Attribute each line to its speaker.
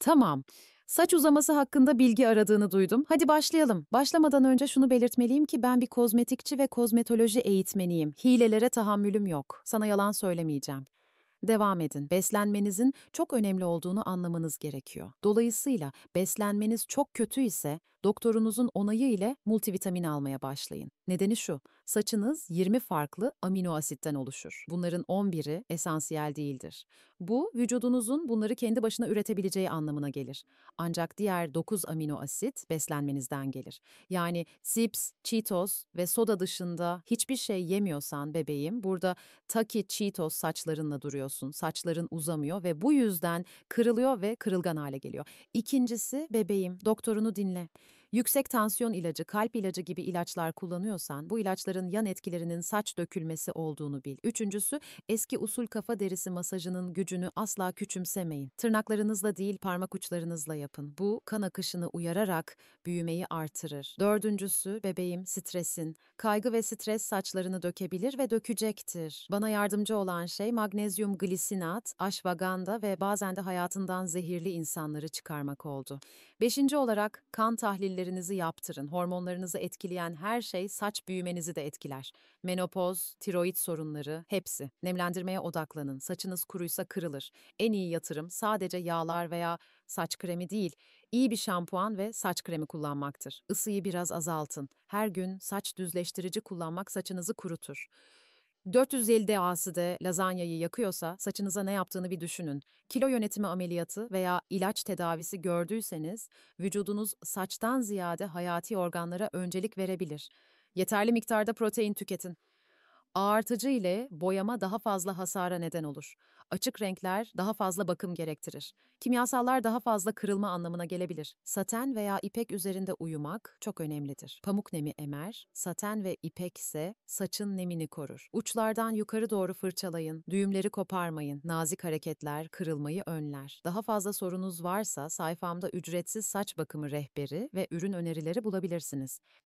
Speaker 1: Tamam. Saç uzaması hakkında bilgi aradığını duydum. Hadi başlayalım. Başlamadan önce şunu belirtmeliyim ki ben bir kozmetikçi ve kozmetoloji eğitmeniyim. Hilelere tahammülüm yok. Sana yalan söylemeyeceğim. Devam edin. Beslenmenizin çok önemli olduğunu anlamanız gerekiyor. Dolayısıyla beslenmeniz çok kötü ise doktorunuzun onayı ile multivitamin almaya başlayın. Nedeni şu, Saçınız 20 farklı amino asitten oluşur. Bunların 11'i esansiyel değildir. Bu, vücudunuzun bunları kendi başına üretebileceği anlamına gelir. Ancak diğer 9 amino asit beslenmenizden gelir. Yani sips, Cheetos ve soda dışında hiçbir şey yemiyorsan bebeğim, burada taki Cheetos saçlarınla duruyorsun. Saçların uzamıyor ve bu yüzden kırılıyor ve kırılgan hale geliyor. İkincisi bebeğim, doktorunu dinle. Yüksek tansiyon ilacı, kalp ilacı gibi ilaçlar kullanıyorsan bu ilaçların yan etkilerinin saç dökülmesi olduğunu bil. Üçüncüsü, eski usul kafa derisi masajının gücünü asla küçümsemeyin. Tırnaklarınızla değil parmak uçlarınızla yapın. Bu kan akışını uyararak büyümeyi artırır. Dördüncüsü, bebeğim stresin. Kaygı ve stres saçlarını dökebilir ve dökecektir. Bana yardımcı olan şey magnezyum glisinat, ashwagandha ve bazen de hayatından zehirli insanları çıkarmak oldu. Beşinci olarak kan tahlilleri testlerinizi yaptırın. Hormonlarınızı etkileyen her şey saç büyümenizi de etkiler. Menopoz, tiroid sorunları, hepsi. Nemlendirmeye odaklanın. Saçınız kuruysa kırılır. En iyi yatırım sadece yağlar veya saç kremi değil, iyi bir şampuan ve saç kremi kullanmaktır. Isıyı biraz azaltın. Her gün saç düzleştirici kullanmak saçınızı kurutur. 450 DA'sı lazanyayı yakıyorsa saçınıza ne yaptığını bir düşünün. Kilo yönetimi ameliyatı veya ilaç tedavisi gördüyseniz vücudunuz saçtan ziyade hayati organlara öncelik verebilir. Yeterli miktarda protein tüketin. Ağartıcı ile boyama daha fazla hasara neden olur. Açık renkler daha fazla bakım gerektirir. Kimyasallar daha fazla kırılma anlamına gelebilir. Saten veya ipek üzerinde uyumak çok önemlidir. Pamuk nemi emer, saten ve ipek ise saçın nemini korur. Uçlardan yukarı doğru fırçalayın, düğümleri koparmayın. Nazik hareketler kırılmayı önler. Daha fazla sorunuz varsa sayfamda ücretsiz saç bakımı rehberi ve ürün önerileri bulabilirsiniz.